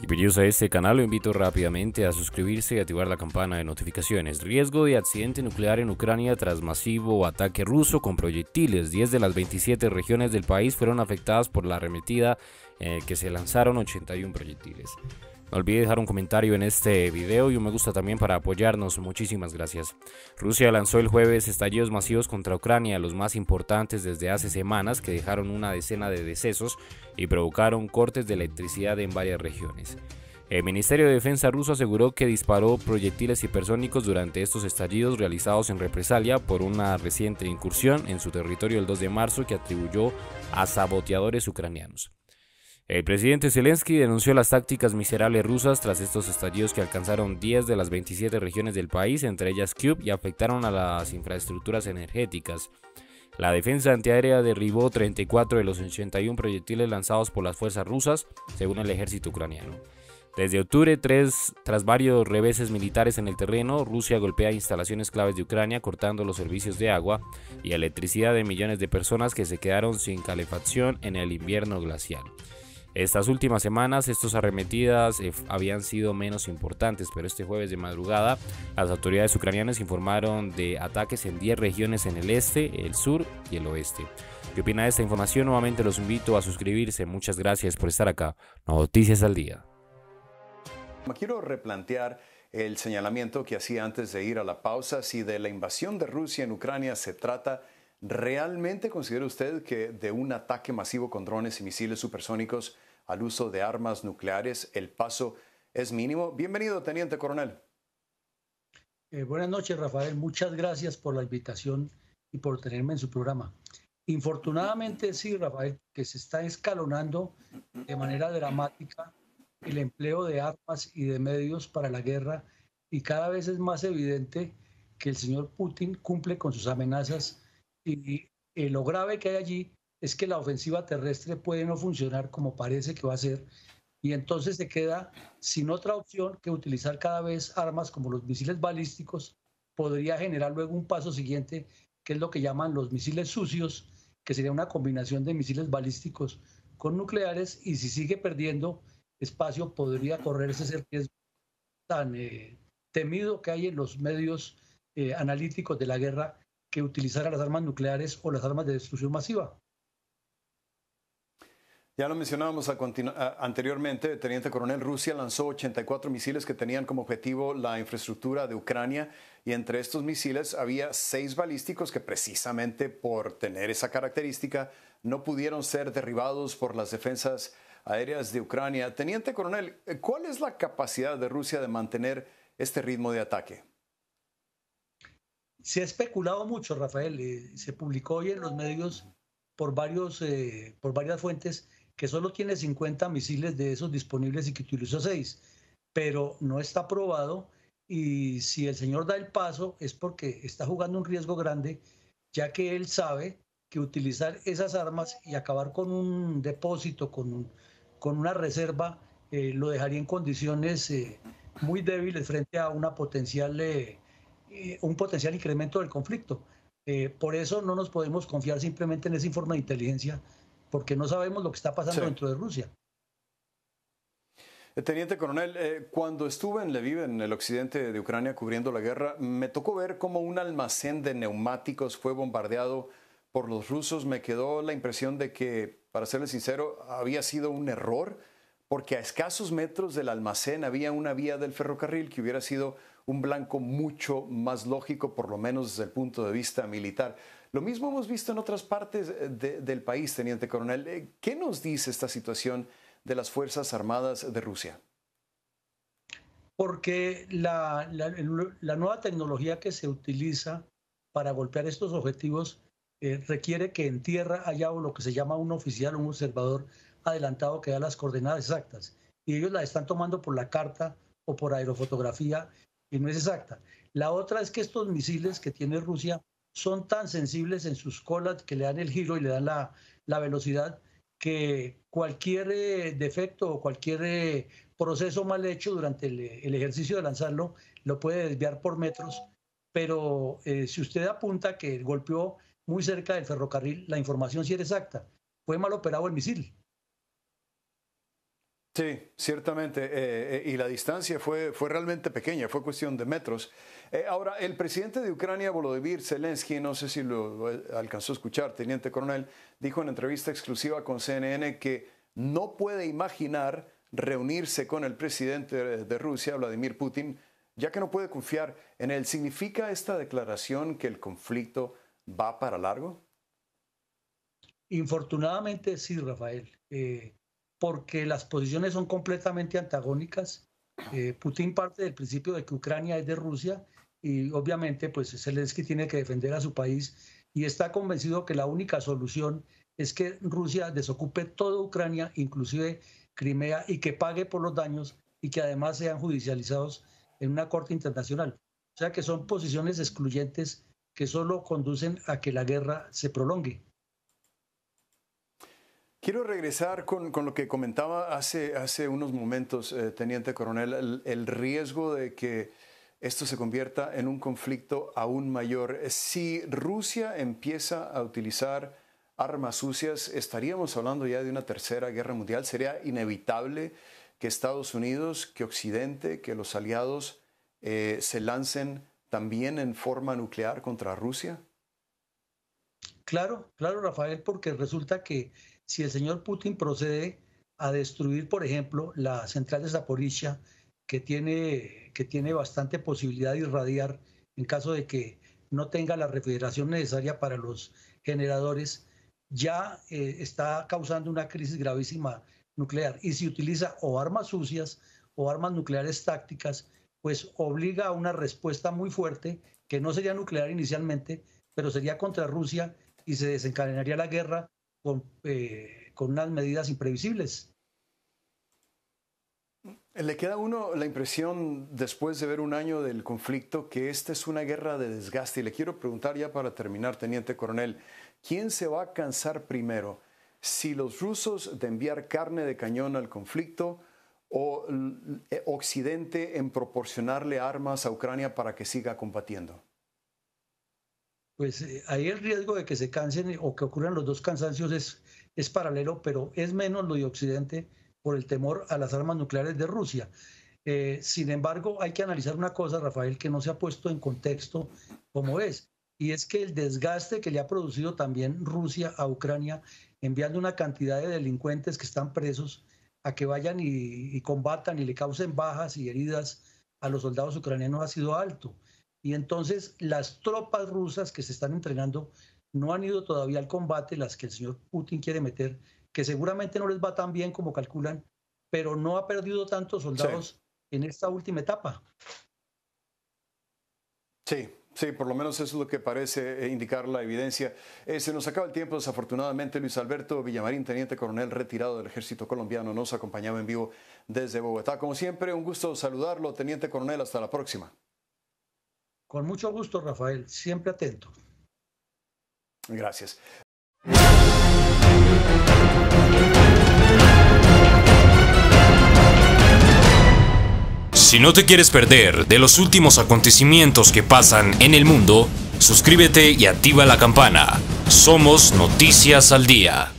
Bienvenidos a este canal, lo invito rápidamente a suscribirse y activar la campana de notificaciones. Riesgo de accidente nuclear en Ucrania tras masivo ataque ruso con proyectiles. 10 de las 27 regiones del país fueron afectadas por la arremetida eh, que se lanzaron 81 proyectiles. No olvide dejar un comentario en este video y un me gusta también para apoyarnos. Muchísimas gracias. Rusia lanzó el jueves estallidos masivos contra Ucrania, los más importantes desde hace semanas que dejaron una decena de decesos y provocaron cortes de electricidad en varias regiones. El Ministerio de Defensa ruso aseguró que disparó proyectiles hipersónicos durante estos estallidos realizados en represalia por una reciente incursión en su territorio el 2 de marzo que atribuyó a saboteadores ucranianos. El presidente Zelensky denunció las tácticas miserables rusas tras estos estallidos que alcanzaron 10 de las 27 regiones del país, entre ellas Kyiv y afectaron a las infraestructuras energéticas. La defensa antiaérea derribó 34 de los 81 proyectiles lanzados por las fuerzas rusas, según el ejército ucraniano. Desde octubre 3, tras varios reveses militares en el terreno, Rusia golpea instalaciones claves de Ucrania cortando los servicios de agua y electricidad de millones de personas que se quedaron sin calefacción en el invierno glacial. Estas últimas semanas, estas arremetidas eh, habían sido menos importantes, pero este jueves de madrugada, las autoridades ucranianas informaron de ataques en 10 regiones en el este, el sur y el oeste. ¿Qué opina de esta información? Nuevamente los invito a suscribirse. Muchas gracias por estar acá. Noticias al día. Quiero replantear el señalamiento que hacía antes de ir a la pausa. Si de la invasión de Rusia en Ucrania se trata, ¿realmente considera usted que de un ataque masivo con drones y misiles supersónicos al uso de armas nucleares, el paso es mínimo. Bienvenido, teniente coronel. Eh, buenas noches, Rafael. Muchas gracias por la invitación y por tenerme en su programa. Infortunadamente, sí, Rafael, que se está escalonando de manera dramática el empleo de armas y de medios para la guerra y cada vez es más evidente que el señor Putin cumple con sus amenazas y eh, lo grave que hay allí es que la ofensiva terrestre puede no funcionar como parece que va a ser y entonces se queda sin otra opción que utilizar cada vez armas como los misiles balísticos, podría generar luego un paso siguiente que es lo que llaman los misiles sucios, que sería una combinación de misiles balísticos con nucleares y si sigue perdiendo espacio podría correrse ese riesgo tan eh, temido que hay en los medios eh, analíticos de la guerra que utilizar las armas nucleares o las armas de destrucción masiva. Ya lo mencionábamos anteriormente, Teniente Coronel, Rusia lanzó 84 misiles que tenían como objetivo la infraestructura de Ucrania y entre estos misiles había seis balísticos que precisamente por tener esa característica no pudieron ser derribados por las defensas aéreas de Ucrania. Teniente Coronel, ¿cuál es la capacidad de Rusia de mantener este ritmo de ataque? Se ha especulado mucho, Rafael. Eh, se publicó hoy en los medios por, varios, eh, por varias fuentes que solo tiene 50 misiles de esos disponibles y que utilizó 6, pero no está probado y si el señor da el paso es porque está jugando un riesgo grande, ya que él sabe que utilizar esas armas y acabar con un depósito, con, con una reserva, eh, lo dejaría en condiciones eh, muy débiles frente a una potencial, eh, un potencial incremento del conflicto. por eso no nos podemos confiar simplemente en ese informe de inteligencia, porque no sabemos lo que está pasando dentro de Rusia. Eh, teniente coronel, eh, cuando estuve en Lviv, en el occidente de Ucrania, cubriendo la guerra, me tocó ver cómo un almacén de neumáticos fue bombardeado por los rusos. Me quedó la impresión de que, para serle sincero, había sido un error, porque a escasos metros del almacén había una vía del ferrocarril que hubiera sido un blanco mucho más lógico, por lo menos desde el punto de vista militar. Lo mismo hemos visto en otras partes eh, del país, teniente coronel. Eh, ¿Qué nos dice esta situación de las Fuerzas Armadas de Rusia? Porque la, nueva tecnología que se utiliza para golpear estos objetivos eh, requiere que en tierra haya lo que se llama un oficial, un observador adelantado que da las coordenadas exactas. Y ellos la están tomando por la carta o por aerofotografía y no es exacta. La otra es que estos misiles que tiene Rusia son tan sensibles en sus colas que le dan el giro y le dan la, velocidad que cualquier eh, defecto o cualquier eh, proceso mal hecho durante eh, el, ejercicio de lanzarlo lo puede desviar por metros, pero si usted apunta que golpeó muy cerca del ferrocarril, la información sí era exacta. Fue mal operado el misil, Sí, ciertamente. Eh, eh, y la distancia fue, fue realmente pequeña, fue cuestión de metros. Eh, ahora, el presidente de Ucrania, Volodymyr Zelensky, no sé si lo alcanzó a escuchar, teniente coronel, dijo en entrevista exclusiva con CNN que no puede imaginar reunirse con el presidente de Rusia, Vladimir Putin, ya que no puede confiar en él. ¿Significa esta declaración que el conflicto va para largo? Infortunadamente sí, Rafael porque las posiciones son completamente antagónicas. Eh, Putin parte del principio de que Ucrania es de Rusia y obviamente pues Zelensky tiene que defender a su país y está convencido que la única solución es que Rusia desocupe toda Ucrania, inclusive Crimea, y que pague por los daños y que además sean judicializados en una corte internacional. O sea que son posiciones excluyentes que solo conducen a que la guerra se prolongue. Quiero regresar con, lo que comentaba hace, hace unos momentos, eh, Teniente Coronel, el, riesgo de que esto se convierta en un conflicto aún mayor. Si Rusia empieza a utilizar armas sucias, estaríamos hablando ya de una tercera guerra mundial. Sería inevitable que Estados Unidos, que Occidente, que los aliados eh, se lancen también en forma nuclear contra Rusia. Claro, claro, Rafael, porque resulta que si el señor Putin procede a destruir, por ejemplo, la central de Zaporizhia, que tiene, que tiene bastante posibilidad de irradiar en caso de que no tenga la refrigeración necesaria para los generadores, ya eh, está causando una crisis gravísima nuclear. Y si utiliza o armas sucias o armas nucleares tácticas, pues obliga a una respuesta muy fuerte, que no sería nuclear inicialmente, pero sería contra Rusia y se desencadenaría la guerra eh, con, unas medidas imprevisibles. Le queda a uno la impresión, después de ver un año del conflicto, que esta es una guerra de desgaste. Y le quiero preguntar ya para terminar, teniente coronel, ¿quién se va a cansar primero? ¿Si los rusos de enviar carne de cañón al conflicto o eh, Occidente en proporcionarle armas a Ucrania para que siga combatiendo? pues eh, ahí el riesgo de que se cansen o que ocurran los dos cansancios es, paralelo, pero es menos lo de Occidente por el temor a las armas nucleares de Rusia. Eh, sin embargo, hay que analizar una cosa, Rafael, que no se ha puesto en contexto como es, y es que el desgaste que le ha producido también Rusia a Ucrania, enviando una cantidad de delincuentes que están presos a que vayan y combatan y le causen bajas y heridas a los soldados ucranianos ha sido alto y entonces las tropas rusas que se están entrenando no han ido todavía al combate, las que el señor Putin quiere meter, que seguramente no les va tan bien como calculan, pero no ha perdido tantos soldados en esta última etapa. Sí, Sí, por lo menos eso es lo que parece eh, indicar la evidencia. Eh, se nos acaba el tiempo, desafortunadamente. Luis Alberto Villamarín, teniente coronel retirado del ejército colombiano, nos acompañaba en vivo desde Bogotá. Como siempre, un gusto saludarlo, teniente coronel. Hasta la próxima. Con mucho gusto, Rafael, siempre atento. Gracias. Si no te quieres perder de los últimos acontecimientos que pasan en el mundo, suscríbete y activa la campana. Somos Noticias al Día.